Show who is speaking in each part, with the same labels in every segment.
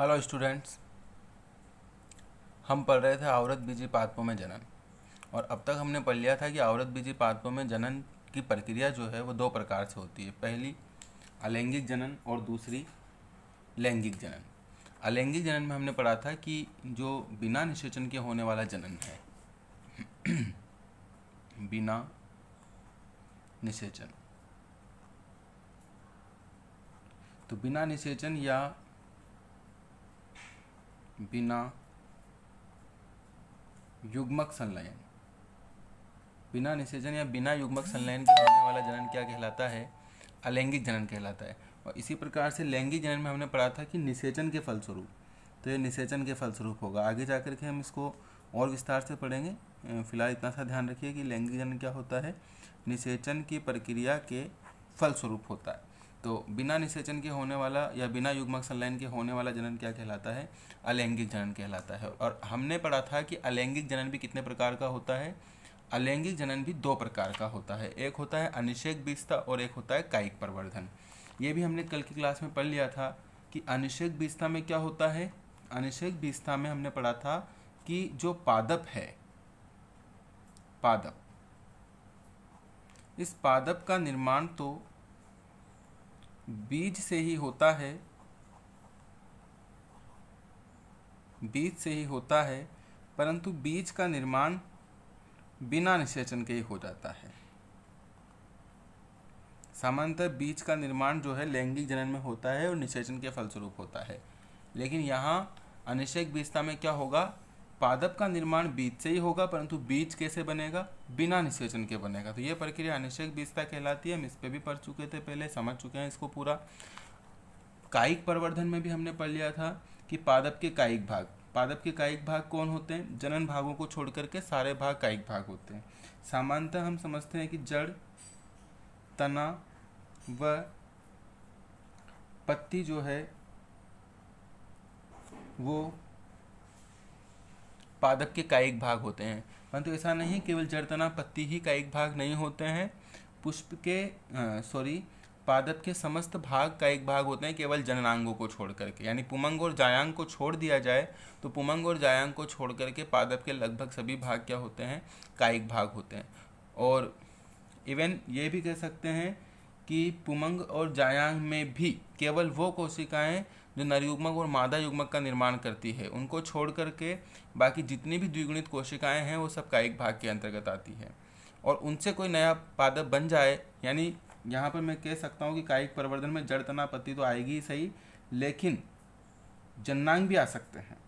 Speaker 1: hello students हम पढ़ रहे थे औरत बीजी पादपों में जनन और अब तक हमने पढ़ लिया था कि औरत बीजी पादपों में जनन की प्रक्रिया जो है वो दो प्रकार से होती है पहली अलैंगिक जनन और दूसरी लैंगिक जनन अलैंगिक जनन में हमने पढ़ा था कि जो बिना निषेचन के होने वाला जनन है बिना निषेचन तो बिना निषेचन या बिना युग्मक संलयन बिना निषेचन या बिना युग्मक संलयन के होने वाला जनन क्या कहलाता है अलैंगिक जनन कहलाता है और इसी प्रकार से लैंगिक जनन में हमने पढ़ा था कि निषेचन के फलस्वरूप तो ये निषेचन के फलस्वरूप होगा आगे जा कर के हम इसको और विस्तार से पढ़ेंगे फिलहाल इतना सा ध्यान रखिए कि लैंगिक जनन क्या होता है निषेचन की प्रक्रिया के फलस्वरूप होता है तो बिना निषेचन के होने वाला या बिना युग्मक संलयन के होने वाला जनन क्या कहलाता है अलैंगिक जनन कहलाता है और हमने पढ़ा था कि अलैंगिक जनन भी कितने प्रकार का होता है अलैंगिक जनन भी दो प्रकार का होता है एक होता है अनिषेक बीजता और एक होता है कायिक प्रवर्धन ये भी हमने कल की क्लास में पढ़ लिया था कि अनिषेक बीजता में क्या होता है अनिषेक बीजता में हमने पढ़ा था कि जो पादप है पादप इस पादप का निर्माण तो बीज से ही होता है बीज से ही होता है परंतु बीज का निर्माण बिना निषेचन के ही हो जाता है सामान्यतः बीज का निर्माण जो है लैंगिक जनन में होता है और निषेचन के फलस्वरूप होता है लेकिन यहाँ अनिषेक बीजता में क्या होगा पादप का निर्माण बीज से ही होगा परंतु बीज कैसे बनेगा बिना निषेचन के बनेगा तो ये प्रक्रिया अनिश्चित बीजता कहलाती है हम इस पर भी पढ़ चुके थे पहले समझ चुके हैं इसको पूरा कायिक प्रवर्धन में भी हमने पढ़ लिया था कि पादप के कायिक भाग पादप के कायिक भाग कौन होते हैं जनन भागों को छोड़ करके सारे भाग कायिक भाग होते हैं सामान्यतः हम समझते हैं कि जड़ तना व पत्ती जो है वो पादप के कायिक भाग होते हैं परंतु ऐसा नहीं केवल तना पत्ती ही कायिक भाग नहीं होते हैं पुष्प के सॉरी पादप के समस्त भाग का एक भाग होते हैं केवल जननांगों को छोड़ करके यानी पुमंग और जायांग को छोड़ दिया जाए तो पुमंग और जायांग को छोड़ करके पादप के लगभग सभी भाग क्या होते हैं कायिक भाग होते हैं और इवन ये भी कह सकते हैं कि पुमंग और जायांग में भी केवल वो कोशिकाएं जो नरयुग्मक और मादा युग्मक का निर्माण करती है उनको छोड़ करके बाकी जितनी भी द्विगुणित कोशिकाएं हैं वो सब कायिक भाग के अंतर्गत आती है और उनसे कोई नया पादप बन जाए यानी यहाँ पर मैं कह सकता हूँ कि कायिक प्रवर्धन में जड़ तनापत्ति तो आएगी ही सही लेकिन जन्नांग भी आ सकते हैं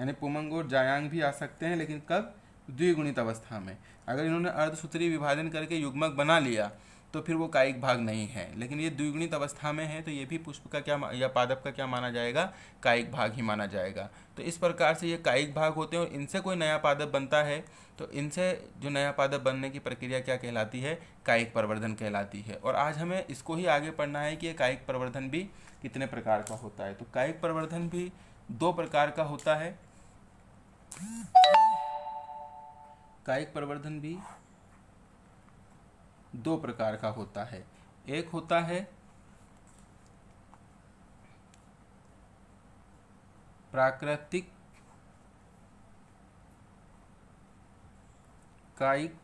Speaker 1: यानी पुमंग और जायांग भी आ सकते हैं लेकिन कब द्विगुणित अवस्था में अगर इन्होंने अर्धसूत्री विभाजन करके युग्मक बना लिया तो फिर वो कायिक भाग नहीं है लेकिन ये द्विगुणित अवस्था में है तो ये भी पुष्प का क्या या पादप का क्या माना जाएगा कायिक भाग ही माना जाएगा तो इस प्रकार से ये कायिक भाग होते हैं और इनसे कोई नया पादप बनता है तो इनसे जो नया पादप बनने की प्रक्रिया क्या कहलाती है कायिक प्रवर्धन कहलाती है और आज हमें इसको ही आगे पढ़ना है कि ये कायिक प्रवर्धन भी कितने प्रकार का होता है तो कायिक प्रवर्धन भी दो प्रकार का होता है कायिक प्रवर्धन भी दो प्रकार का होता है एक होता है प्राकृतिक कायिक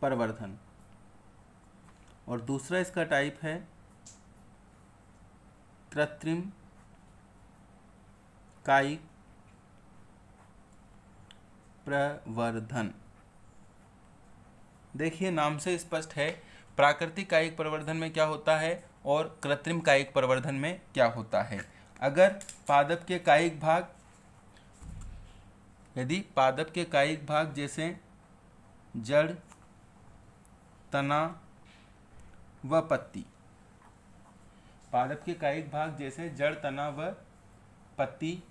Speaker 1: प्रवर्धन और दूसरा इसका टाइप है कृत्रिम कायिक प्रवर्धन देखिए नाम से स्पष्ट है प्राकृतिक कायिक प्रवर्धन में क्या होता है और कृत्रिम कायिक प्रवर्धन में क्या होता है अगर पादप के कायिक भाग यदि पादप के कायिक भाग जैसे जड़ तना व पत्ती पादप के कायिक भाग जैसे जड़ तना व पत्ती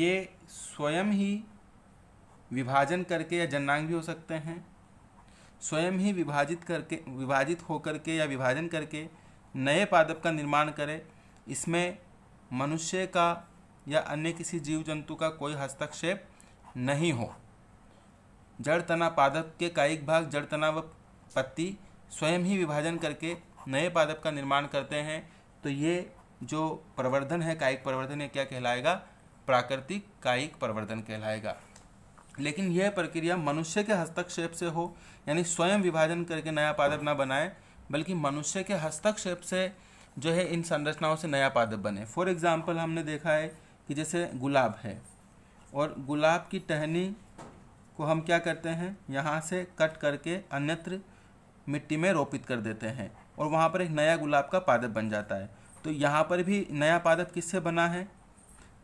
Speaker 1: ये स्वयं ही विभाजन करके या जन्नांग भी हो सकते हैं स्वयं ही विभाजित करके विभाजित होकर के या विभाजन करके नए पादप का निर्माण करे इसमें मनुष्य का या अन्य किसी जीव जंतु का कोई हस्तक्षेप नहीं हो जड़ तना पादप के कायिक भाग जड़ तना व पत्ती स्वयं ही विभाजन करके नए पादप का निर्माण करते हैं तो ये जो प्रवर्धन है कायिक प्रवर्धन ये क्या कहलाएगा प्राकृतिक कायिक प्रवर्धन कहलाएगा लेकिन यह प्रक्रिया मनुष्य के हस्तक्षेप से हो यानी स्वयं विभाजन करके नया पादप ना बनाए बल्कि मनुष्य के हस्तक्षेप से जो है इन संरचनाओं से नया पादप बने फॉर एग्जाम्पल हमने देखा है कि जैसे गुलाब है और गुलाब की टहनी को हम क्या करते हैं यहाँ से कट करके अन्यत्र मिट्टी में रोपित कर देते हैं और वहाँ पर एक नया गुलाब का पादप बन जाता है तो यहाँ पर भी नया पादप किससे बना है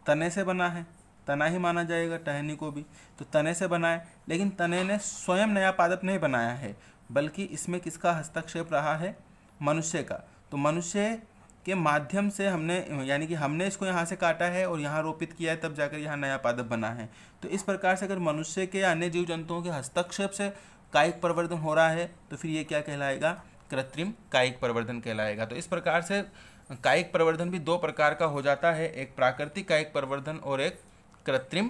Speaker 1: तने से बना है तना ही माना जाएगा टहनी को भी तो तने से बनाए लेकिन तने ने स्वयं नया पादप नहीं बनाया है बल्कि इसमें किसका हस्तक्षेप रहा है मनुष्य का तो मनुष्य के माध्यम से हमने यानी कि हमने इसको यहाँ से काटा है और यहाँ रोपित किया है तब जाकर यहाँ नया पादप बना है तो इस प्रकार से अगर मनुष्य के अन्य जीव जंतुओं के हस्तक्षेप से कायिक परिवर्तन हो रहा है तो फिर ये क्या कहलाएगा कृत्रिम कायिक परिवर्तन कहलाएगा तो इस प्रकार से कायिक प्रवर्धन भी दो प्रकार का हो जाता है एक प्राकृतिक कायिक प्रवर्धन और एक कृत्रिम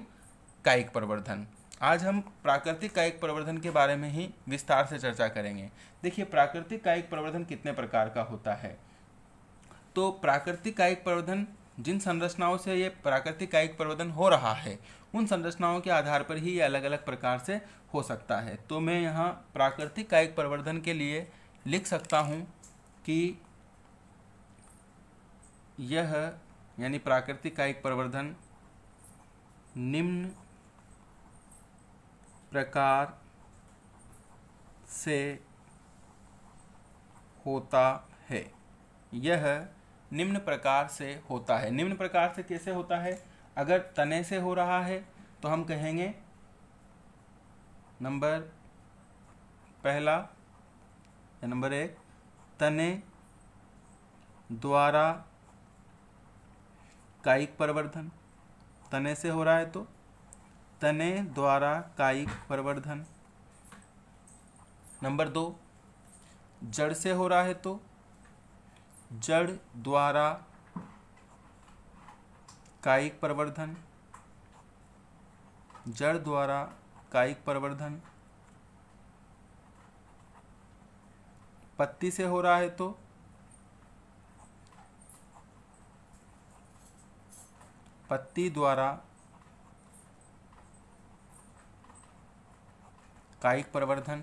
Speaker 1: कायिक प्रवर्धन आज हम प्राकृतिक कायिक प्रवर्धन के बारे में ही विस्तार से चर्चा करेंगे देखिए प्राकृतिक कायिक प्रवर्धन कितने प्रकार का होता है तो प्राकृतिक कायिक प्रवर्धन जिन संरचनाओं से ये प्राकृतिक कायिक प्रवर्धन हो रहा है उन संरचनाओं के आधार पर ही ये अलग अलग प्रकार से हो सकता है तो मैं यहाँ प्राकृतिक कायिक प्रवर्धन के लिए लिख सकता हूँ कि यह यानी प्राकृतिक कायिक प्रवर्धन निम्न प्रकार से होता है यह निम्न प्रकार से होता है निम्न प्रकार से कैसे होता है अगर तने से हो रहा है तो हम कहेंगे नंबर पहला या नंबर एक तने द्वारा कायिक प्रवर्धन तने से हो रहा है तो तने द्वारा कायिक प्रवर्धन नंबर दो जड़ से हो रहा है तो जड़ द्वारा कायिक प्रवर्धन जड़ द्वारा कायिक प्रवर्धन पत्ती से हो रहा है तो पत्ती द्वारा कायिक प्रवर्धन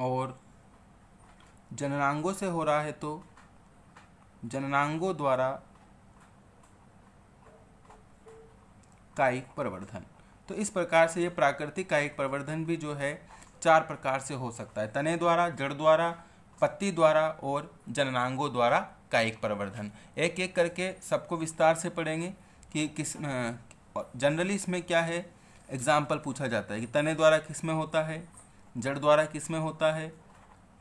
Speaker 1: और जननांगों से हो रहा है तो जननांगों द्वारा कायिक प्रवर्धन तो इस प्रकार से ये प्राकृतिक कायिक प्रवर्धन भी जो है चार प्रकार से हो सकता है तने द्वारा जड़ द्वारा पत्ती द्वारा और जननांगों द्वारा कायिक प्रवर्धन एक एक करके सबको विस्तार से पढ़ेंगे कि किस जनरली इसमें क्या है एग्जाम्पल पूछा जाता है कि तने द्वारा किस में होता है जड़ द्वारा किस में होता है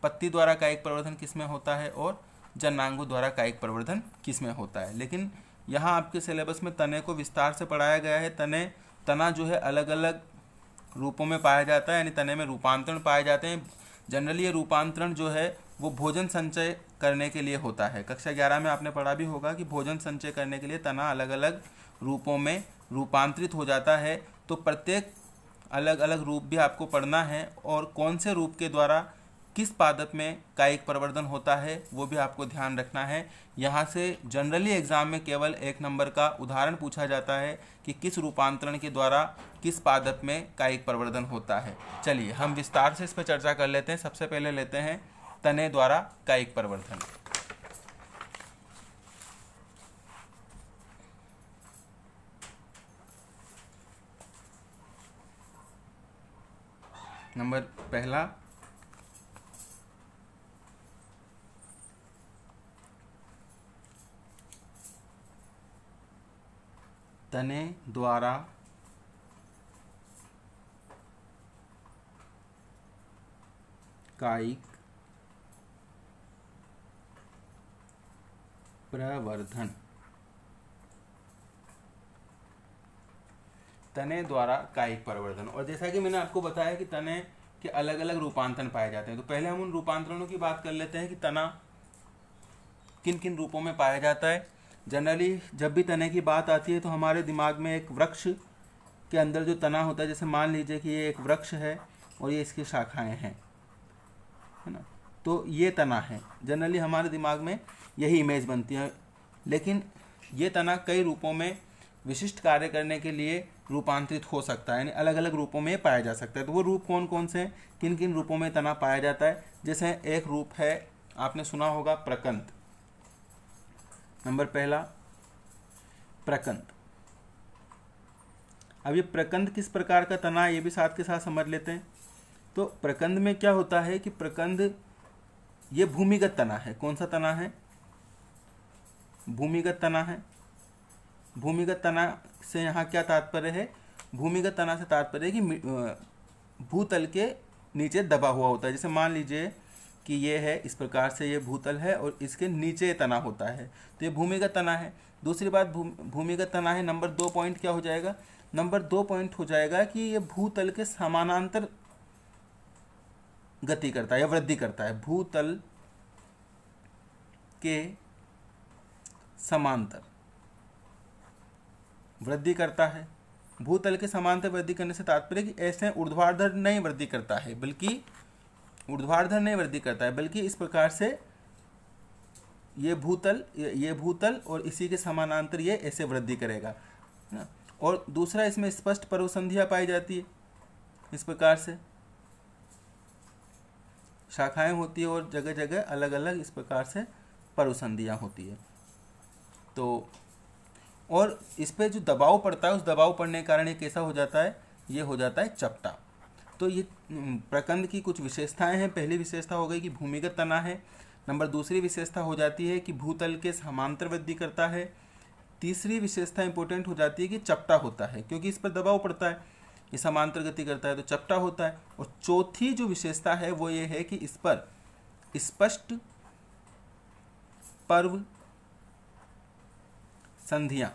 Speaker 1: पत्ती द्वारा कायिक प्रवर्धन किस में होता है और जननांगों द्वारा कायिक प्रवर्धन किस में होता है लेकिन यहाँ आपके सिलेबस में तने को विस्तार से पढ़ाया गया है तने तना जो है अलग अलग रूपों में पाया जाता है यानी तने में रूपांतरण पाए जाते हैं जनरली ये रूपांतरण जो है वो भोजन संचय करने के लिए होता है कक्षा ग्यारह में आपने पढ़ा भी होगा कि भोजन संचय करने के लिए तना अलग अलग रूपों में रूपांतरित हो जाता है तो प्रत्येक अलग अलग रूप भी आपको पढ़ना है और कौन से रूप के द्वारा किस पादप में कायिक प्रवर्धन होता है वो भी आपको ध्यान रखना है यहाँ से जनरली एग्जाम में केवल एक नंबर का उदाहरण पूछा जाता है कि किस रूपांतरण के द्वारा किस पादप में कायिक प्रवर्धन होता है चलिए हम विस्तार से इस पर चर्चा कर लेते हैं सबसे पहले लेते हैं तने द्वारा कायिक परिवर्तन नंबर पहला तने द्वारा कायिक प्रवर्धन तने द्वारा कायिक प्रवर्धन और जैसा कि मैंने आपको बताया कि तने के अलग अलग रूपांतरण पाए जाते हैं तो पहले हम उन रूपांतरणों की बात कर लेते हैं कि तना किन किन रूपों में पाया जाता है जनरली जब भी तने की बात आती है तो हमारे दिमाग में एक वृक्ष के अंदर जो तना होता है जैसे मान लीजिए कि ये एक वृक्ष है और ये इसकी शाखाएं हैं है ना तो ये तना है जनरली हमारे दिमाग में यही इमेज बनती है लेकिन ये तना कई रूपों में विशिष्ट कार्य करने के लिए रूपांतरित हो सकता है यानी अलग अलग रूपों में पाया जा सकता है तो वो रूप कौन कौन से हैं किन किन रूपों में तना पाया जाता है जैसे एक रूप है आपने सुना होगा प्रकंत नंबर पहला प्रकंत अब ये प्रकंद किस प्रकार का तना है ये भी साथ के साथ समझ लेते हैं तो प्रकंद में क्या होता है कि प्रकंद ये भूमिगत तना है कौन सा तना है भूमिगत तना है भूमिगत तना से यहाँ क्या तात्पर्य है भूमिगत तना से तात्पर्य है कि भूतल के नीचे दबा हुआ होता है जैसे मान लीजिए कि ये है इस प्रकार से ये भूतल है और इसके नीचे तना होता है तो ये भूमिगत तना है दूसरी बात भूमिगत तना है नंबर दो पॉइंट क्या हो जाएगा नंबर दो पॉइंट हो जाएगा कि ये भूतल के समानांतर गति करता है या वृद्धि करता है भूतल के समांतर वृद्धि करता है भूतल के समांतर वृद्धि करने से तात्पर्य कि ऐसे ऊर्ध्वाधर नहीं वृद्धि करता है बल्कि ऊर्ध्वाधर नहीं वृद्धि करता है बल्कि इस प्रकार से ये भूतल ये भूतल और इसी के समानांतर ये ऐसे वृद्धि करेगा ना और दूसरा इसमें स्पष्ट पर्वसंधिया पाई जाती है इस प्रकार से शाखाएं होती है और जगह जगह अलग अलग इस प्रकार से परुसंधियाँ होती है तो और इस पर जो दबाव पड़ता है उस दबाव पड़ने के कारण ये कैसा हो जाता है ये हो जाता है चपटा तो ये प्रकंद की कुछ विशेषताएं हैं पहली विशेषता हो गई कि भूमिगत तना है नंबर दूसरी विशेषता हो जाती है कि भूतल के समांतर वृद्धि करता है तीसरी विशेषता इंपॉर्टेंट हो जाती है कि चपटा होता है क्योंकि इस पर दबाव पड़ता है ये समांतर गति करता है तो चपटा होता है और चौथी जो विशेषता है वो ये है कि इस पर स्पष्ट पर्व संधियां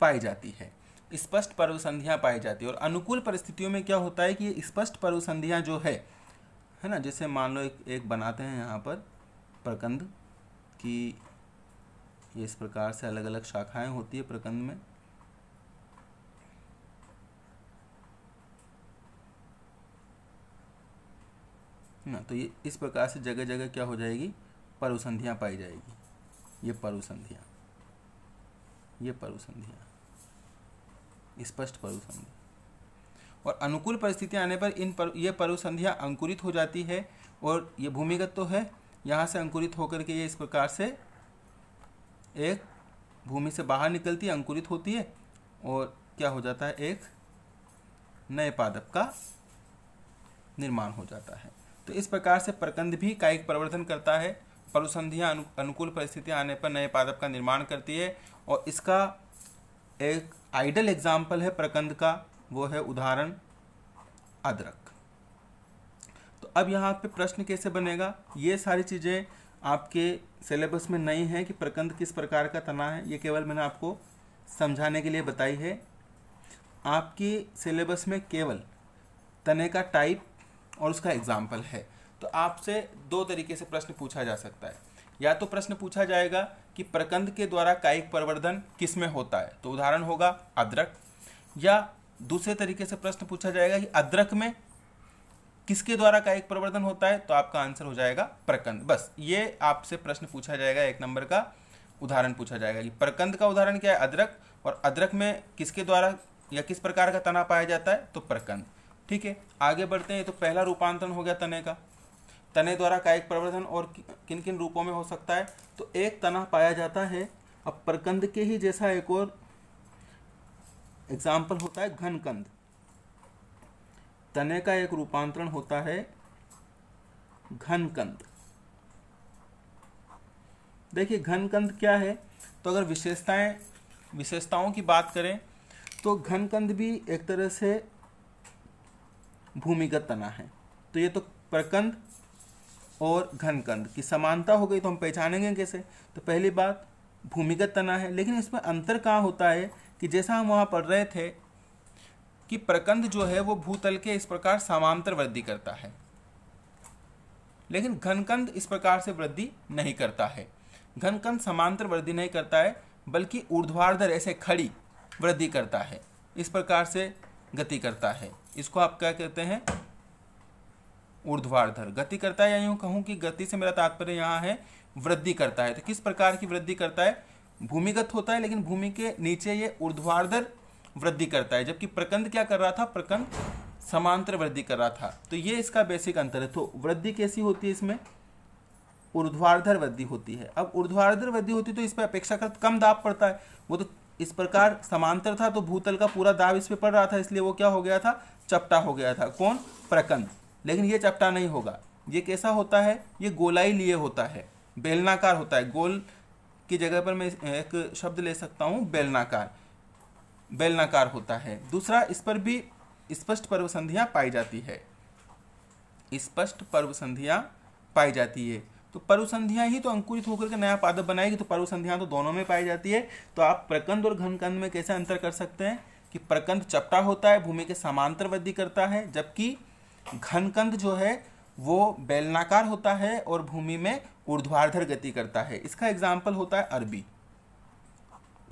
Speaker 1: पाई जाती है स्पष्ट पर्व संधियां पाई जाती है और अनुकूल परिस्थितियों में क्या होता है कि ये स्पष्ट पर्व संधियां जो है है ना जैसे मान लो एक, एक बनाते हैं यहाँ पर प्रकंद की ये इस प्रकार से अलग अलग शाखाएं होती है प्रकंद में ना तो ये इस प्रकार से जगह जगह क्या हो जाएगी परुसंधियाँ पाई जाएगी ये परुसंधियाँ ये परुसंधियाँ स्पष्ट परुसंधि और अनुकूल परिस्थितियाँ आने पर इन पर ये परुसंधियाँ अंकुरित हो जाती है और ये भूमिगत तो है यहाँ से अंकुरित होकर के ये इस प्रकार से एक भूमि से बाहर निकलती है अंकुरित होती है और क्या हो जाता है एक नए पादप का निर्माण हो जाता है तो इस प्रकार से प्रकंद भी कायिक प्रवर्धन करता है परुसंधियाँ अनु, अनुकूल परिस्थितियाँ आने पर नए पादप का निर्माण करती है और इसका एक आइडल एग्जाम्पल है प्रकंद का वो है उदाहरण अदरक तो अब यहाँ पे प्रश्न कैसे बनेगा ये सारी चीज़ें आपके सिलेबस में नहीं है कि प्रकंद किस प्रकार का तना है ये केवल मैंने आपको समझाने के लिए बताई है आपकी सिलेबस में केवल तने का टाइप और उसका एग्जाम्पल है तो आपसे दो तरीके से प्रश्न पूछा जा सकता है या तो प्रश्न पूछा जाएगा कि प्रकंद के द्वारा कायिक प्रवर्धन किस में होता है तो उदाहरण होगा अदरक या दूसरे तरीके से प्रश्न पूछा जाएगा कि अदरक में किसके द्वारा कायिक प्रवर्धन होता है तो आपका आंसर हो जाएगा प्रकंद बस ये आपसे प्रश्न पूछा जाएगा एक नंबर का उदाहरण पूछा जाएगा कि प्रकंद का उदाहरण क्या है अदरक और अदरक में किसके द्वारा या किस प्रकार का तना पाया जाता है तो प्रकंद ठीक है आगे बढ़ते हैं तो पहला रूपांतरण हो गया तने का तने द्वारा कायिक प्रवर्धन और किन किन रूपों में हो सकता है तो एक तना पाया जाता है अब प्रकंद के ही जैसा एक और एग्जाम्पल होता है घनकंद तने का एक रूपांतरण होता है घनकंद देखिए घनकंद क्या है तो अगर विशेषताएं विशेषताओं की बात करें तो घनकंद भी एक तरह से भूमिगत तना है तो ये तो प्रकंद और घनकंद की समानता हो गई तो हम पहचानेंगे कैसे तो पहली बात भूमिगत तना है लेकिन इसमें अंतर कहाँ होता है कि जैसा हम वहाँ पढ़ रहे थे कि प्रकंद जो है वो भूतल के इस प्रकार समांतर वृद्धि करता है लेकिन घनकंद इस प्रकार से वृद्धि नहीं करता है घनकंद समांतर वृद्धि नहीं करता है बल्कि ऊर्ध्वाधर ऐसे खड़ी वृद्धि करता है इस प्रकार से गति करता है इसको आप क्या कहते हैं ऊर्ध्वाधर गति करता है या यूं कहूं कि गति से मेरा तात्पर्य यहां है वृद्धि करता है तो किस प्रकार की वृद्धि करता है भूमिगत होता है लेकिन भूमि के नीचे ये ऊर्ध्वाधर वृद्धि करता है जबकि प्रकंद क्या कर रहा था प्रकंद समांतर वृद्धि कर रहा था तो ये इसका बेसिक अंतर है तो वृद्धि कैसी होती है इसमें ऊर्ध्वाधर वृद्धि होती है अब ऊर्ध्वाधर वृद्धि होती है तो इस पर अपेक्षाकृत कम दाब पड़ता है वो तो इस प्रकार समांतर था तो भूतल का पूरा दाब इस पर पड़ रहा था इसलिए वो क्या हो गया था चपटा हो गया था कौन प्रकंद लेकिन ये चपटा नहीं होगा ये कैसा होता है ये गोलाई लिए होता है बेलनाकार होता है गोल की जगह पर मैं एक शब्द ले सकता हूँ बेलनाकार बेलनाकार होता है दूसरा इस पर भी स्पष्ट पर्व संधियाँ पाई जाती है स्पष्ट पर्व संधियाँ पाई जाती है तो परुसंध्या ही तो अंकुरित होकर के नया पादप बनाएगी तो परुसंध्या तो दोनों में पाई जाती है तो आप प्रकंद और घनकंद में कैसे अंतर कर सकते हैं कि प्रकंद चपटा होता है भूमि के समांतर वृद्धि करता है जबकि घनकंद जो है वो बेलनाकार होता है और भूमि में ऊर्ध्वाधर गति करता है इसका एग्जाम्पल होता है अरबी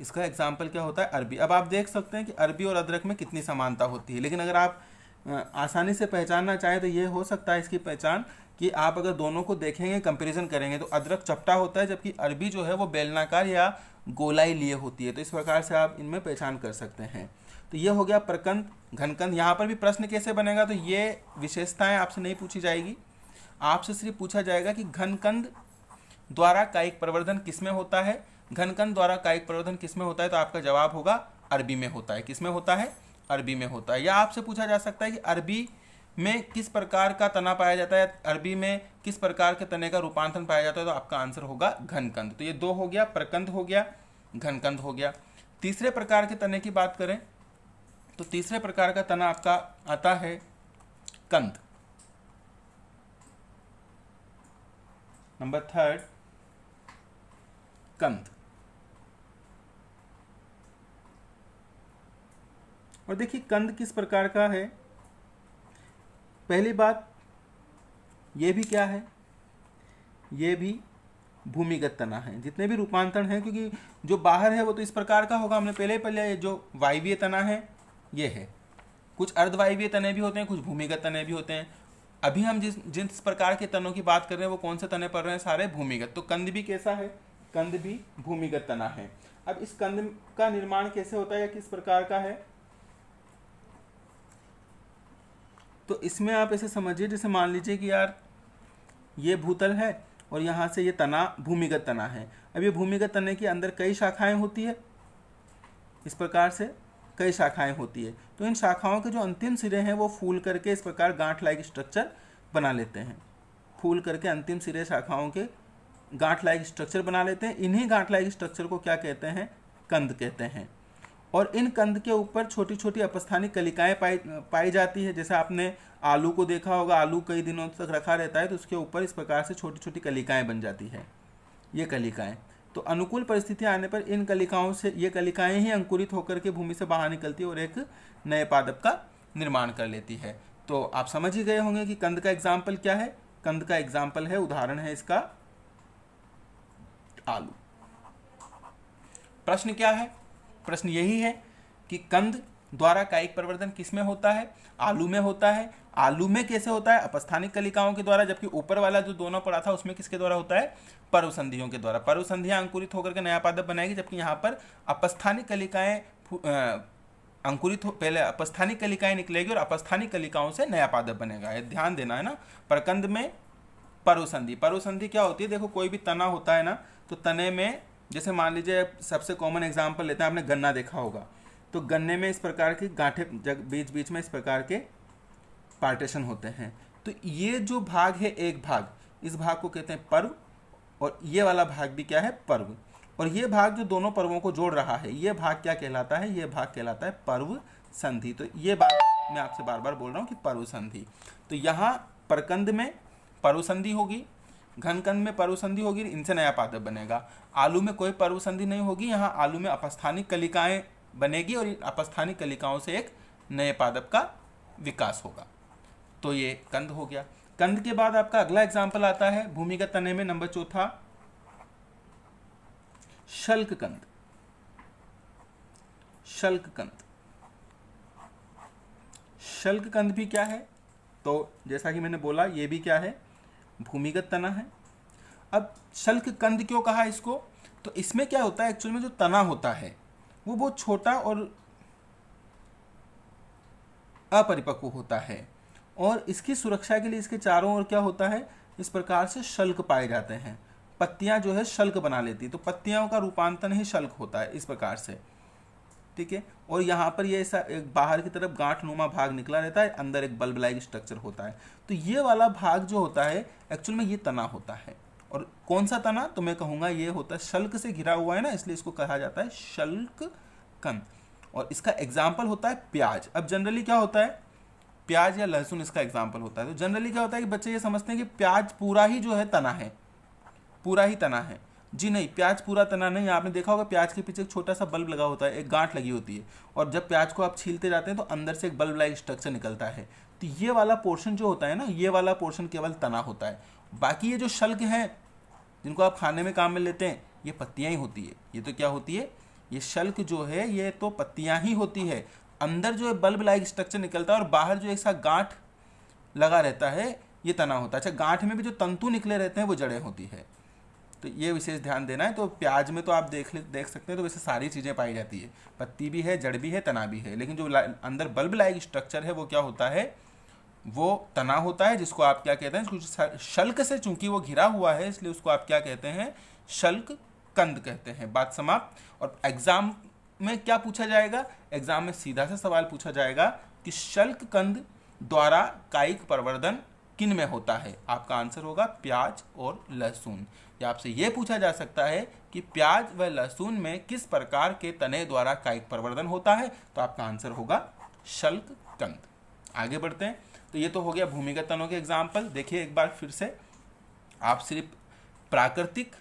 Speaker 1: इसका एग्जाम्पल क्या होता है अरबी अब आप देख सकते हैं कि अरबी और अदरक में कितनी समानता होती है लेकिन अगर आप आसानी से पहचानना चाहें तो ये हो सकता है इसकी पहचान कि आप अगर दोनों को देखेंगे कंपेरिजन करेंगे तो अदरक चपटा होता है जबकि अरबी जो है वो बेलनाकार या गोलाई लिए होती है तो इस प्रकार से आप इनमें पहचान कर सकते हैं तो ये हो गया प्रकंद घनकंद यहाँ पर भी प्रश्न कैसे बनेगा तो ये विशेषताएं आपसे नहीं पूछी जाएगी आपसे सिर्फ पूछा जाएगा कि घनकंद द्वारा कायिक प्रवर्धन किसमें होता है घनकंद द्वारा कायिक प्रवर्धन किसमें होता है तो आपका जवाब होगा अरबी में होता है किसमें होता है अरबी में होता है या आपसे पूछा जा सकता है कि अरबी में किस प्रकार का तना पाया जाता है अरबी में किस प्रकार के तने का रूपांतरण पाया जाता है तो आपका आंसर होगा घनकंद तो ये दो हो गया प्रकंद हो गया घनकंद हो गया तीसरे प्रकार के तने की बात करें तो तीसरे प्रकार का तना आपका आता है कंद नंबर थर्ड कंद और देखिए कंद किस प्रकार का है पहली बात यह भी क्या है ये भी भूमिगत तना है जितने भी रूपांतरण हैं क्योंकि जो बाहर है वो तो इस प्रकार का होगा हमने पहले पहले जो वायवीय तना है ये है कुछ अर्धवायवीय तने भी होते हैं कुछ भूमिगत तने भी होते हैं अभी हम जिस जिस प्रकार के तनों की बात कर रहे हैं वो कौन से तने पड़ रहे हैं सारे भूमिगत तो कंद भी कैसा है कंद भी भूमिगत तना है अब इस कंद का निर्माण कैसे होता है या किस प्रकार का है तो इसमें आप ऐसे समझिए जैसे मान लीजिए कि यार ये भूतल है और यहाँ से ये तना भूमिगत तना है अब ये भूमिगत तने के अंदर कई शाखाएं होती है इस प्रकार से कई शाखाएं होती है तो इन शाखाओं के जो अंतिम सिरे हैं वो फूल करके इस प्रकार गांठ लाइक स्ट्रक्चर बना लेते हैं फूल करके अंतिम सिरे शाखाओं के गांठ लाइक स्ट्रक्चर बना लेते हैं इन्हीं गांठ लाइक स्ट्रक्चर को क्या कहते हैं कंद कहते हैं और इन कंद के ऊपर छोटी छोटी अपस्थानिक कलिकाएं पाई पाई जाती है जैसे आपने आलू को देखा होगा आलू कई दिनों तक रखा रहता है तो उसके ऊपर इस प्रकार से छोटी छोटी कलिकाएं बन जाती है ये कलिकाएं तो अनुकूल परिस्थिति आने पर इन कलिकाओं से ये कलिकाएं ही अंकुरित होकर के भूमि से बाहर निकलती है और एक नए पादप का निर्माण कर लेती है तो आप समझ ही गए होंगे कि कंद का एग्जाम्पल क्या है कंद का एग्जाम्पल है उदाहरण है इसका आलू प्रश्न क्या है प्रश्न यही है कि कंद द्वारा कायिक प्रवर्धन किस में होता है आलू में होता है आलू में कैसे होता है अपस्थानिक कलिकाओं के द्वारा जबकि ऊपर वाला जो दोनों पड़ा था उसमें किसके द्वारा होता है पर्वसंधियों के द्वारा पर्वसंधियां अंकुरित होकर के नया पादप बनाएगी जबकि यहाँ पर अपस्थानिक कलिकाएं अंकुरित हो पहले अपस्थानिक कलिकाएं निकलेगी और अपस्थानिक कलिकाओं से नया पादप बनेगा ये ध्यान देना है ना प्रकंद में पर्वसंधि पर्वसंधि क्या होती है देखो कोई भी तना होता है ना तो तने में जैसे मान लीजिए सबसे कॉमन एग्जाम्पल लेते हैं आपने गन्ना देखा होगा तो गन्ने में इस प्रकार के गांठे जग बीच बीच में इस प्रकार के पार्टीशन होते हैं तो ये जो भाग है एक भाग इस भाग को कहते हैं पर्व और ये वाला भाग भी क्या है पर्व और ये भाग जो दोनों पर्वों को जोड़ रहा है ये भाग क्या कहलाता है ये भाग कहलाता है पर्व संधि तो ये बात मैं आपसे बार बार बोल रहा हूँ कि पर्व संधि तो यहाँ प्रकंद में पर्व संधि होगी घनकंद में पर्वसंधि होगी इनसे नया पादप बनेगा आलू में कोई पर्वसंधि नहीं होगी यहाँ आलू में अपस्थानिक कलिकाएं बनेगी और अपस्थानिक कलिकाओं से एक नए पादप का विकास होगा तो ये कंद हो गया कंद के बाद आपका अगला एग्जाम्पल आता है भूमिगत तने में नंबर चौथा शल्क कंद शल्क कंद शल्क कंद भी क्या है तो जैसा कि मैंने बोला ये भी क्या है भूमिगत तना है अब शल्क कंद क्यों कहा इसको तो इसमें क्या होता है एक्चुअल में जो तना होता है वो बहुत छोटा और अपरिपक्व होता है और इसकी सुरक्षा के लिए इसके चारों ओर क्या होता है इस प्रकार से शल्क पाए जाते हैं पत्तियां जो है शल्क बना लेती है तो पत्तियों का रूपांतरण ही शल्क होता है इस प्रकार से ठीक है और यहाँ पर ये ऐसा एक बाहर की तरफ गांठ नुमा भाग निकला रहता है अंदर एक बल्ब लाइक स्ट्रक्चर होता है तो ये वाला भाग जो होता है एक्चुअल में ये तना होता है और कौन सा तना तो मैं कहूँगा ये होता है शल्क से घिरा हुआ है ना इसलिए इसको कहा जाता है शल्क कन और इसका एग्जाम्पल होता है प्याज अब जनरली क्या होता है प्याज या लहसुन इसका एग्जाम्पल होता है तो जनरली क्या होता है कि बच्चे ये समझते हैं कि प्याज पूरा ही जो है तना है पूरा ही तना है जी नहीं प्याज पूरा तना नहीं आपने देखा होगा प्याज के पीछे एक छोटा सा बल्ब लगा होता है एक गांठ लगी होती है और जब प्याज को आप छीलते जाते हैं तो अंदर से एक बल्ब लाइक स्ट्रक्चर निकलता है तो ये वाला पोर्शन जो होता है ना ये वाला पोर्शन केवल तना होता है बाकी ये जो शल्क है जिनको आप खाने में काम में लेते हैं ये पत्तियाँ ही होती है ये तो क्या होती है ये शल्क जो है ये तो पत्तियाँ ही होती है अंदर जो है बल्ब लाइक स्ट्रक्चर निकलता है और बाहर जो एक सा गांठ लगा रहता है ये तना होता है अच्छा गांठ में भी जो तंतु निकले रहते हैं वो जड़ें होती है तो ये विशेष ध्यान देना है तो प्याज में तो आप देख देख सकते हैं तो वैसे सारी चीज़ें पाई जाती है पत्ती भी है जड़ भी है तना भी है लेकिन जो अंदर बल्ब लाइक स्ट्रक्चर है वो क्या होता है वो तना होता है जिसको आप क्या कहते हैं शल्क से चूंकि वो घिरा हुआ है इसलिए उसको आप क्या कहते हैं शल्क कंद कहते हैं बात समाप्त और एग्जाम में क्या पूछा जाएगा एग्जाम में सीधा सा सवाल पूछा जाएगा कि शल्क कंद द्वारा कायिक प्रवर्धन किन में होता है आपका आंसर होगा प्याज और लहसुन या आपसे ये पूछा जा सकता है कि प्याज व लहसुन में किस प्रकार के तने द्वारा कायिक प्रवर्धन होता है तो आपका आंसर होगा शल्क कंद आगे बढ़ते हैं तो ये तो हो गया भूमिगत तनों के एग्जाम्पल देखिए एक बार फिर से आप सिर्फ प्राकृतिक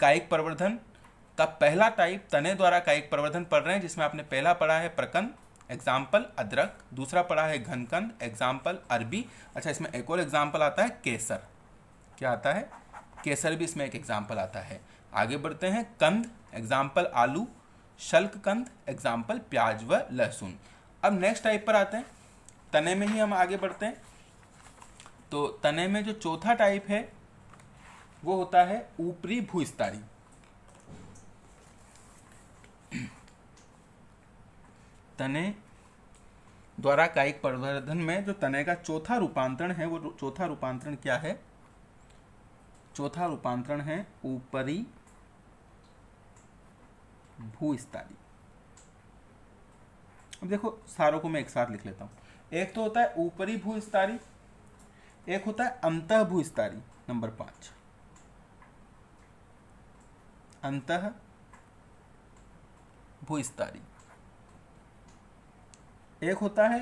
Speaker 1: कायिक प्रवर्धन का पहला टाइप तने द्वारा कायिक प्रवर्धन पढ़ रहे हैं जिसमें आपने पहला पढ़ा है प्रकंद एग्जाम्पल अदरक दूसरा पड़ा है घनकंद एग्जाम्पल अरबी अच्छा इसमें एक और एग्जाम्पल आता है केसर क्या आता है केसर भी इसमें एक एग्जाम्पल आता है आगे बढ़ते हैं कंद एग्जाम्पल आलू शल्क कंद एग्जाम्पल प्याज व लहसुन अब नेक्स्ट टाइप पर आते हैं तने में ही हम आगे बढ़ते हैं तो तने में जो चौथा टाइप है वो होता है ऊपरी भूस्तारी तने द्वारा कायिक प्रवर्धन में जो तने का चौथा रूपांतरण है वो चौथा रूपांतरण क्या है चौथा रूपांतरण है ऊपरी भूस्तारी अब देखो सारों को मैं एक साथ लिख लेता हूं एक तो होता है ऊपरी भूस्तारी एक होता है अंत भूस्तारी नंबर पांच अंत भूस्तारी एक होता है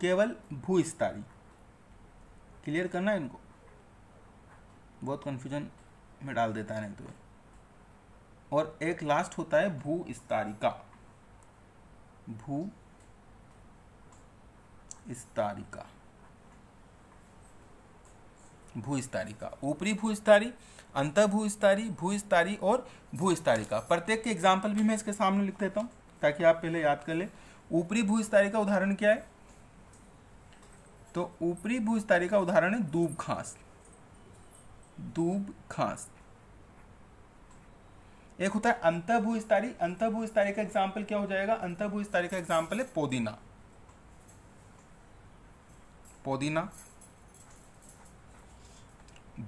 Speaker 1: केवल भूस्तारी क्लियर करना है इनको बहुत कंफ्यूजन में डाल देता है नहीं तो और एक लास्ट होता है भू स्तारिका भू स्तारिका भूस्तारिका ऊपरी भूस्तारी अंतर भू भू स्तारी और भू स्तारिका प्रत्येक के एग्जाम्पल भी मैं इसके सामने लिख देता हूं ताकि आप पहले याद कर लें ऊपरी भूस्तारी का उदाहरण क्या है तो ऊपरी भूस्तारी का उदाहरण है दूब खास दूब खास एक होता है अंतभूस्तारी अंतभूस्तारी का एग्जाम्पल क्या हो जाएगा अंतभूस्तारी का एग्जाम्पल है पोदीना पोदीना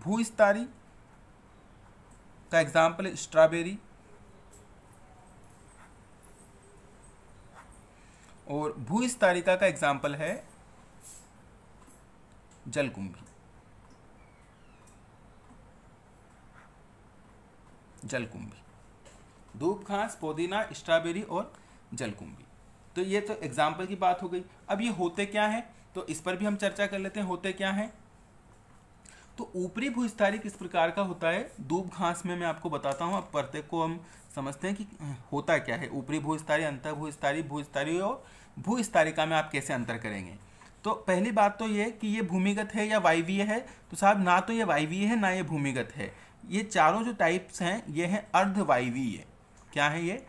Speaker 1: भूस्तारी का एग्जाम्पल है स्ट्रॉबेरी और भूस्तारिका का एग्जाम्पल है जलकुंभी जलकुंभी धूप घास पुदीना स्ट्रॉबेरी और जलकुंभी तो ये तो एग्जाम्पल की बात हो गई अब ये होते क्या है तो इस पर भी हम चर्चा कर लेते हैं होते क्या है तो ऊपरी भूस्तारी किस प्रकार का होता है दूब घास में मैं आपको बताता हूँ अब प्रत्येक को हम समझते हैं कि होता क्या है ऊपरी भूस्तारी अंतर भूस्तारी भूस्तारी और भू तारिका में आप कैसे अंतर करेंगे तो पहली बात तो ये कि ये भूमिगत है या वायवीय है तो साहब ना तो ये वायवीय है ना ये भूमिगत है ये चारों जो टाइप्स हैं ये हैं अर्धवायवीय क्या है ये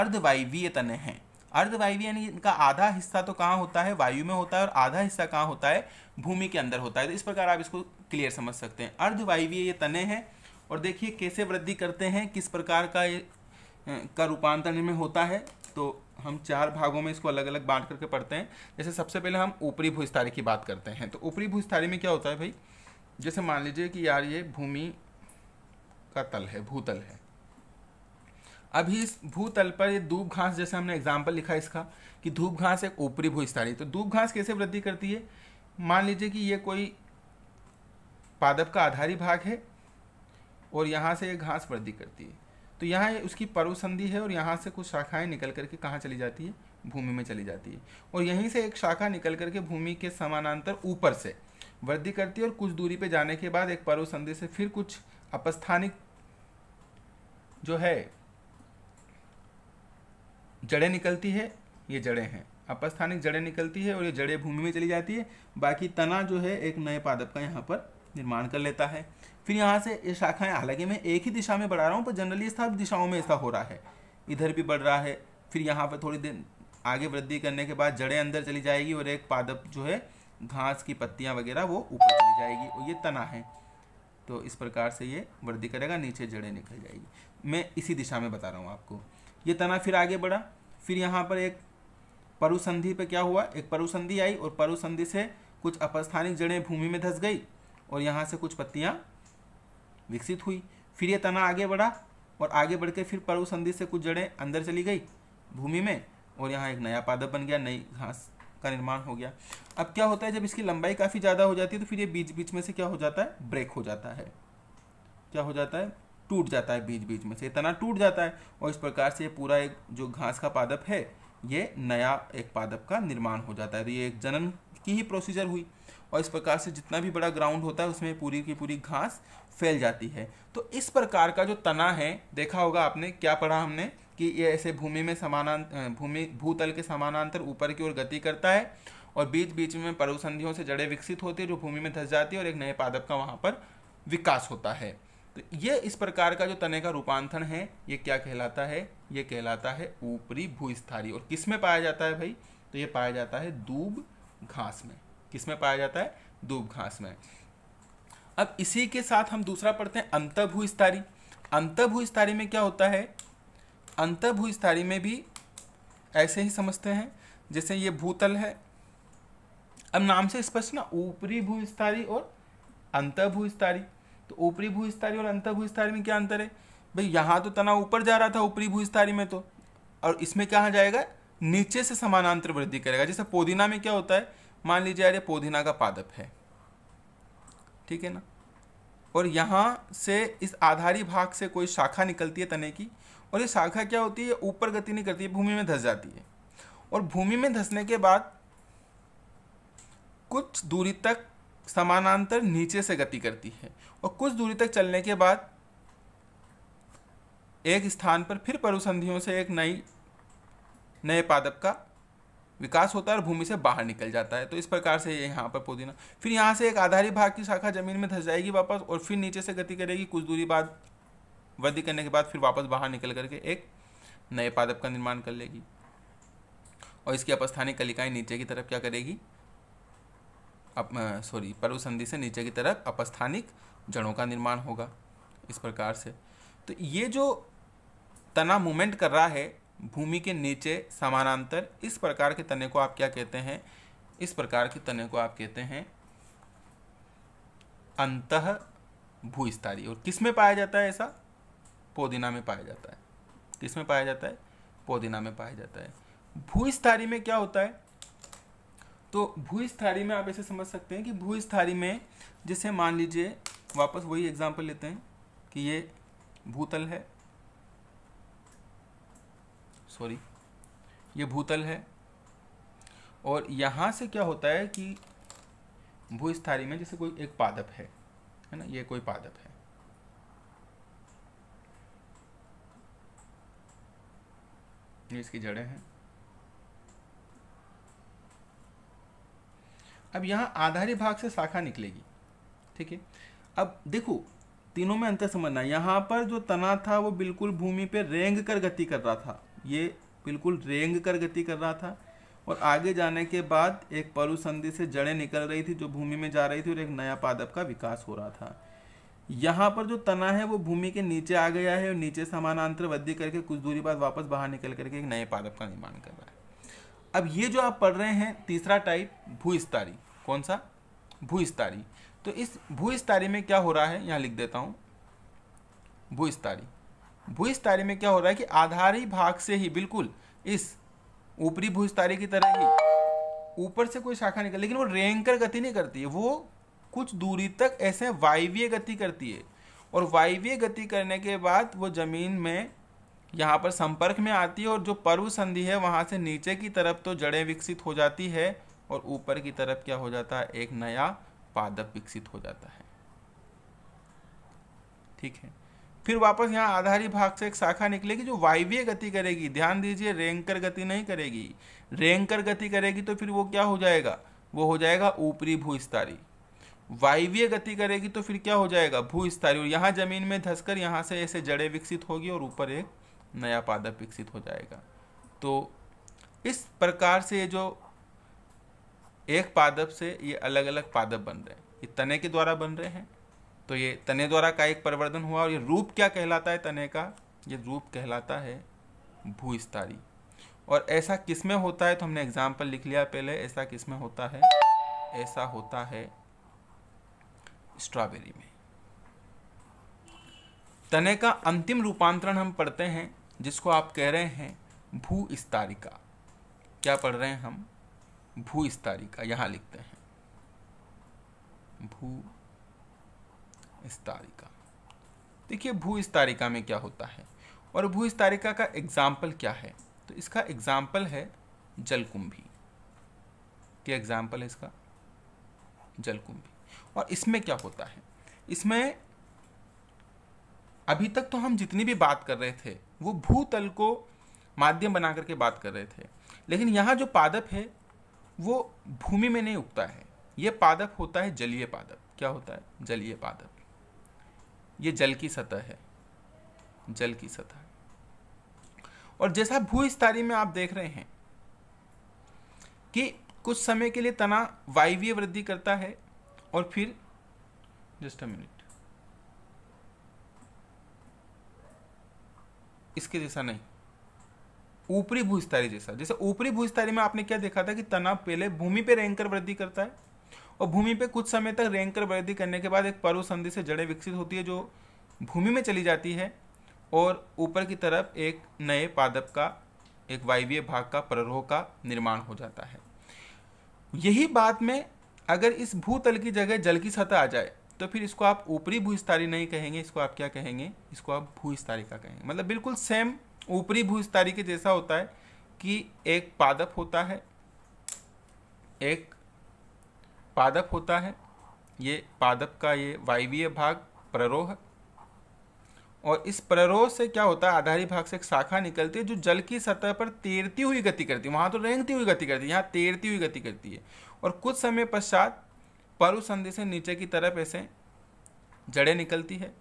Speaker 1: अर्धवायवीय तने हैं अर्धवायवीय यानी इनका आधा हिस्सा तो कहाँ होता है वायु में होता है और आधा हिस्सा कहाँ होता है भूमि के अंदर होता है तो इस प्रकार आप इसको क्लियर समझ सकते हैं अर्धवायवीय ये तने हैं और देखिए कैसे वृद्धि करते हैं किस प्रकार का ये का रूपांतरण में होता है तो हम चार भागों में इसको अलग अलग बांट करके पढ़ते हैं जैसे सबसे पहले हम ऊपरी भूस्तारी की बात करते हैं तो ऊपरी भूस्तारी में क्या होता है भाई जैसे मान लीजिए कि यार ये भूमि का तल है भूतल है अभी इस भूतल पर ये धूप घास जैसे हमने एग्जाम्पल लिखा इसका कि धूप घास एक ऊपरी भूस्तारी तो धूप घास कैसे वृद्धि करती है मान लीजिए कि ये कोई पादप का आधारी भाग है और यहाँ से ये घास वृद्धि करती है तो यहाँ उसकी पर्व संधि है और यहाँ से कुछ शाखाएं निकल करके कहाँ चली जाती है भूमि में चली जाती है और यहीं से एक शाखा निकल करके भूमि के समानांतर ऊपर से वृद्धि करती है और कुछ दूरी पे जाने के बाद एक पर्व संधि से फिर कुछ अपस्थानिक जो है जड़ें निकलती है ये जड़ें हैं अपस्थानिक जड़ें निकलती है और ये जड़ें भूमि में चली जाती है बाकी तना जो है एक नए पादप का यहाँ पर निर्माण कर लेता है फिर यहाँ से ये शाखाएं हालांकि मैं एक ही दिशा में बढ़ा रहा हूँ पर जनरली सब दिशाओं में ऐसा हो रहा है इधर भी बढ़ रहा है फिर यहाँ पर थोड़ी देर आगे वृद्धि करने के बाद जड़ें अंदर चली जाएगी और एक पादप जो है घास की पत्तियाँ वगैरह वो ऊपर चली जाएगी और ये तना है तो इस प्रकार से ये वृद्धि करेगा नीचे जड़ें निकल जाएगी मैं इसी दिशा में बता रहा हूँ आपको ये तना फिर आगे बढ़ा फिर यहाँ पर एक परुसंधि पर क्या हुआ एक परुसंधि आई और परुसंधि से कुछ अपस्थानिक जड़ें भूमि में धस गई और यहाँ से कुछ पत्तियाँ विकसित हुई फिर ये तना आगे बढ़ा और आगे बढ़ के फिर पर्व संधि से कुछ जड़ें अंदर चली गई भूमि में और यहाँ एक नया पादप बन गया नई घास का निर्माण हो गया अब क्या होता है जब इसकी लंबाई काफ़ी ज़्यादा हो जाती है तो फिर ये बीच बीच में से क्या हो जाता है ब्रेक हो जाता है क्या हो जाता है टूट जाता है बीच बीच में से तना टूट जाता है और इस प्रकार से पूरा एक जो घास का पादप है ये नया एक पादप का निर्माण हो जाता है तो ये एक जनन की ही प्रोसीजर हुई और इस प्रकार से जितना भी बड़ा ग्राउंड होता है उसमें पूरी की पूरी घास फैल जाती है तो इस प्रकार का जो तना है देखा होगा आपने क्या पढ़ा हमने कि ये ऐसे भूमि में समानांतर भूमि भूतल के समानांतर ऊपर की ओर गति करता है और बीच बीच में परुसंधियों से जड़ें विकसित होती है जो भूमि में धस जाती है और एक नए पादप का वहाँ पर विकास होता है तो ये इस प्रकार का जो तने का रूपांतरण है ये क्या कहलाता है ये कहलाता है ऊपरी भूस्थारी और किस में पाया जाता है भाई तो ये पाया जाता है दूब घास में किस में पाया जाता है दूब घास में अब इसी के साथ हम दूसरा पढ़ते हैं अंतभू स्तारी अंतभू स्तारी में क्या होता है अंतभू स्तारी में भी ऐसे ही समझते हैं जैसे ये भूतल है अब नाम से स्पष्ट ना ऊपरी भूस्तारी और अंतभूस्तारी तो ऊपरी भूस्तारी और अंतभूस्तारी में क्या अंतर है भाई यहाँ तो तना ऊपर जा रहा था ऊपरी भूस्तारी में तो और इसमें क्या जाएगा नीचे से समानांतर वृद्धि करेगा जैसे पुदीना में क्या होता है मान लीजिए यार ये का पादप है ठीक है ना और यहाँ से इस आधारी भाग से कोई शाखा निकलती है तने की और ये शाखा क्या होती है ऊपर गति नहीं करती है भूमि में धस जाती है और भूमि में धसने के बाद कुछ दूरी तक समानांतर नीचे से गति करती है और कुछ दूरी तक चलने के बाद एक स्थान पर फिर परुसंधियों से एक नई नए पादप का विकास होता है और भूमि से बाहर निकल जाता है तो इस प्रकार से ये यहाँ पर पुदीना फिर यहाँ से एक आधारी भाग की शाखा जमीन में धस जाएगी वापस और फिर नीचे से गति करेगी कुछ दूरी बाद वृद्धि करने के बाद फिर वापस बाहर निकल करके एक नए पादप का निर्माण कर लेगी और इसकी अपस्थानिक कलिकाएं नीचे की तरफ क्या करेगी सॉरी सॉरी संधि से नीचे की तरफ अपस्थानिक जड़ों का निर्माण होगा इस प्रकार से तो ये जो तना मूवमेंट कर रहा है भूमि के नीचे समानांतर इस प्रकार के तने को आप क्या कहते हैं इस प्रकार के तने को आप कहते हैं अंत भूस्तारी और किस में पाया जाता है ऐसा पोदिना में पाया जाता है किस में पाया जाता है पोदिना में पाया जाता है भूस्तारी में क्या होता है तो भूस्थारी में आप ऐसे समझ सकते हैं कि भूस्थारी में जैसे मान लीजिए वापस वही एग्जाम्पल लेते हैं कि ये भूतल है सॉरी ये भूतल है और यहाँ से क्या होता है कि भूस्थारी में जैसे कोई एक पादप है है ना ये कोई पादप है ये इसकी जड़ें हैं अब यहाँ आधारी भाग से शाखा निकलेगी ठीक है अब देखो तीनों में अंतर समझना यहाँ पर जो तना था वो बिल्कुल भूमि पे रेंग कर गति कर रहा था ये बिल्कुल रेंग कर गति कर रहा था और आगे जाने के बाद एक पलु संधि से जड़ें निकल रही थी जो भूमि में जा रही थी और एक नया पादप का विकास हो रहा था यहाँ पर जो तना है वो भूमि के नीचे आ गया है और नीचे समानांतर वृद्धि करके कुछ दूरी बाद वापस बाहर निकल करके एक नए पादप का निर्माण कर रहा है अब ये जो आप पढ़ रहे हैं तीसरा टाइप भूस्तारी कौन सा भूस्तारी तो इस भूस्तारी में क्या हो रहा है यहाँ लिख देता हूँ भूस्तारी भूस्तारी में क्या हो रहा है कि आधारी भाग से ही बिल्कुल इस ऊपरी भूस्तारी की तरह ही ऊपर से कोई शाखा निकल लेकिन वो रेंकर गति नहीं करती है वो कुछ दूरी तक ऐसे वायवीय गति करती है और वायवीय गति करने के बाद वो ज़मीन में यहाँ पर संपर्क में आती है और जो पर्व संधि है वहाँ से नीचे की तरफ तो जड़ें विकसित हो जाती है और ऊपर की तरफ क्या हो जाता है एक नया पादप विकसित हो जाता है ठीक है फिर वापस यहाँ आधारी भाग से एक शाखा निकलेगी जो वायवीय गति करेगी ध्यान दीजिए रेंकर गति नहीं करेगी रेंकर गति करेगी तो फिर वो क्या हो जाएगा वो हो जाएगा ऊपरी भूस्तारी वायवीय गति करेगी तो फिर क्या हो जाएगा भूस्तारी और यहाँ जमीन में धसकर यहाँ से ऐसे जड़ें विकसित होगी और ऊपर एक नया पादप विकसित हो जाएगा तो इस प्रकार से ये जो एक पादप से ये अलग अलग पादप बन रहे हैं ये तने के द्वारा बन रहे हैं तो ये तने द्वारा का एक परिवर्तन हुआ और ये रूप क्या कहलाता है तने का ये रूप कहलाता है भूस्तारी और ऐसा किसमें होता है तो हमने एग्जाम्पल लिख लिया पहले ऐसा किसमें होता है ऐसा होता है स्ट्रॉबेरी में तने का अंतिम रूपांतरण हम पढ़ते हैं जिसको आप कह रहे हैं भू स्तारिका क्या पढ़ रहे हैं हम भू स्तारिका यहां लिखते हैं भू स्तारिका देखिए भू स्तारिका में क्या होता है और भू स्तारिका का एग्जाम्पल क्या है तो इसका एग्जाम्पल है जलकुंभी क्या एग्जाम्पल है इसका जलकुंभी और इसमें क्या होता है इसमें अभी तक तो हम जितनी भी बात कर रहे थे वो भूतल को माध्यम बना करके बात कर रहे थे लेकिन यहाँ जो पादप है वो भूमि में नहीं उगता है ये पादप होता है जलीय पादप क्या होता है जलीय पादप ये जल की सतह है जल की सतह और जैसा भूस्तारी में आप देख रहे हैं कि कुछ समय के लिए तना वायवीय वृद्धि करता है और फिर जस्ट अ मिनट इसके जैसा नहीं ऊपरी भूस्तारी जैसा जैसे ऊपरी भूस्तारी में आपने क्या देखा था कि तना पहले भूमि पे रैंकर वृद्धि करता है और भूमि पे कुछ समय तक रेंकर वृद्धि करने के बाद एक पर्व संधि से जड़ें विकसित होती है जो भूमि में चली जाती है और ऊपर की तरफ एक नए पादप का एक वायव्य भाग का प्ररोह का निर्माण हो जाता है यही बात में अगर इस भूतल की जगह जल की सतह आ जाए तो फिर इसको आप ऊपरी भूस्तारी नहीं कहेंगे इसको आप क्या कहेंगे इसको आप भूस्तारी का कहेंगे मतलब बिल्कुल सेम ऊपरी भूस्तारी के जैसा होता है कि एक पादप होता है एक पादप होता है ये पादप का ये वायवीय भाग प्ररोह और इस प्ररोह से क्या होता है आधारी भाग से एक शाखा निकलती है जो जल की सतह पर तैरती हुई गति करती है वहाँ तो रेंगती हुई गति करती है यहाँ तैरती हुई गति करती है और कुछ समय पश्चात परुसंधि से नीचे की तरफ ऐसे जड़ें निकलती है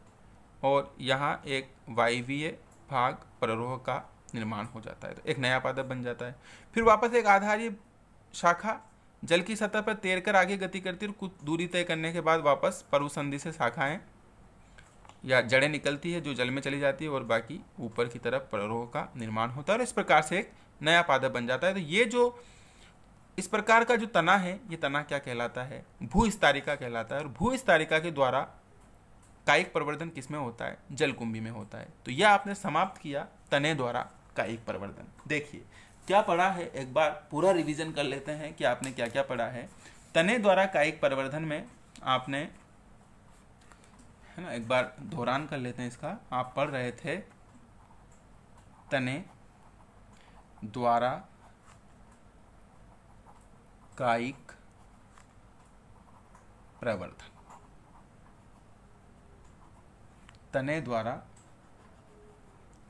Speaker 1: और यहाँ एक वायवीय भाग प्ररोह का निर्माण हो जाता है तो एक नया पादप बन जाता है फिर वापस एक आधारी शाखा जल की सतह पर तैरकर आगे गति करती है और कुछ दूरी तय करने के बाद वापस परुसंधि से शाखाएं या जड़ें निकलती है जो जल में चली जाती है और बाकी ऊपर की तरफ परोह का निर्माण होता है और इस प्रकार से एक नया पादप बन जाता है तो ये जो इस प्रकार का जो तना है ये तना क्या कहलाता है भू स्तारिका कहलाता है और भू स्तारिका के द्वारा कायिक प्रवर्धन किस में होता है जलकुंभी में होता है तो यह आपने समाप्त किया तने द्वारा कायिक प्रवर्धन देखिए क्या पढ़ा है एक बार पूरा रिवीजन कर लेते हैं कि आपने क्या क्या पढ़ा है तने द्वारा कायिक परिवर्धन में आपने है ना एक बार दोहरान कर लेते हैं इसका आप पढ़ रहे थे तने द्वारा कायिक प्रवर्धन तने द्वारा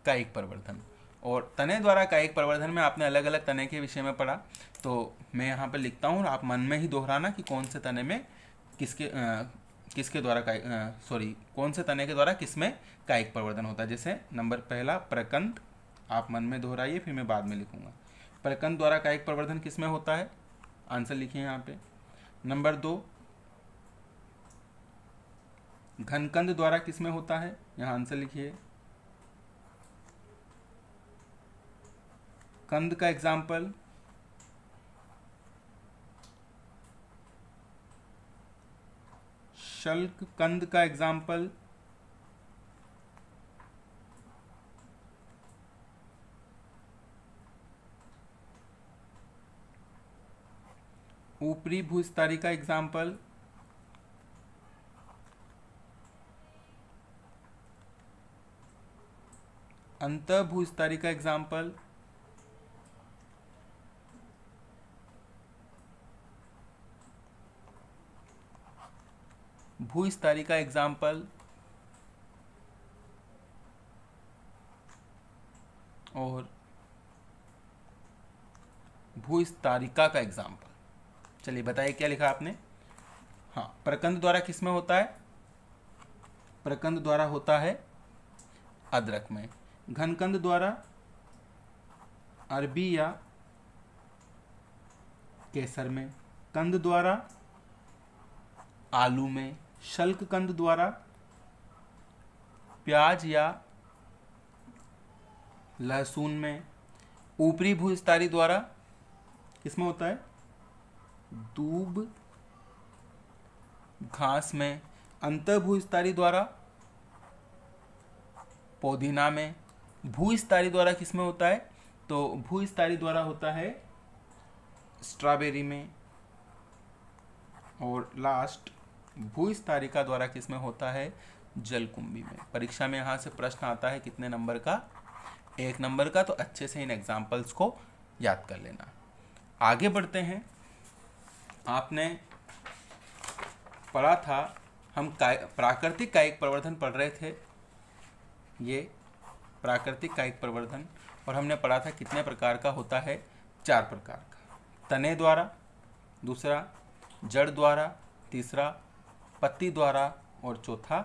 Speaker 1: कायिक प्रवर्धन और तने द्वारा कायिक प्रवर्धन में आपने अलग अलग तने के विषय में पढ़ा तो मैं यहाँ पर लिखता हूँ आप मन में ही दोहराना कि कौन से तने में किसके आ, किसके द्वारा काय सॉरी कौन से तने के द्वारा किसमें कायिक प्रवर्धन होता है जैसे नंबर पहला प्रकंद आप मन में दोहराइए फिर मैं बाद में लिखूंगा प्रकंद द्वारा कायिक प्रवर्धन किस में होता है आंसर लिखिए यहाँ पे नंबर दो घनकंद द्वारा किसमें होता है यहाँ आंसर लिखिए कंद का एग्जाम्पल शल्क कंद का एग्जाम्पल ऊपरी भूस्तारी का एग्जाम्पल अंत भूस्तारी का एग्जाम्पल भूस्तारी का एग्जाम्पल और भूस्तारिका का एग्जाम्पल चलिए बताइए क्या लिखा आपने हाँ प्रकंद द्वारा किस में होता है प्रकंद द्वारा होता है अदरक में घनकंद द्वारा अरबी या केसर में कंद द्वारा आलू में शल्ककंद द्वारा प्याज या लहसुन में ऊपरी भूस्तारी द्वारा किसमें होता है दूब घास में अंतर स्तारी द्वारा पौदीना में भूस्तारी द्वारा किसमें होता है तो भूस्तारी द्वारा होता है स्ट्रॉबेरी में और लास्ट भूस्तारिका द्वारा किसमें होता है जलकुंभी में परीक्षा में यहाँ से प्रश्न आता है कितने नंबर का एक नंबर का तो अच्छे से इन एग्जाम्पल्स को याद कर लेना आगे बढ़ते हैं आपने पढ़ा था हम काय, प्राकृतिक कायिक प्रवर्धन पढ़ रहे थे ये प्राकृतिक कायिक प्रवर्धन और हमने पढ़ा था कितने प्रकार का होता है चार प्रकार का तने द्वारा दूसरा जड़ द्वारा तीसरा पत्ती द्वारा और चौथा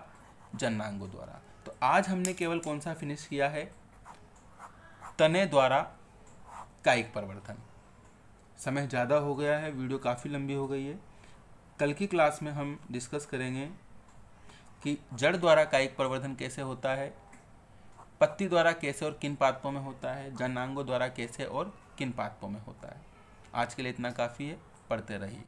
Speaker 1: जन्नांगों द्वारा तो आज हमने केवल कौन सा फिनिश किया है तने द्वारा कायिक परिवर्तन समय ज़्यादा हो गया है वीडियो काफ़ी लंबी हो गई है कल की क्लास में हम डिस्कस करेंगे कि जड़ द्वारा कायिक परिवर्तन कैसे होता है पत्ती द्वारा कैसे और किन पात्रों में होता है जनांगों द्वारा कैसे और किन पात्रों में होता है आज के लिए इतना काफ़ी है पढ़ते रहिए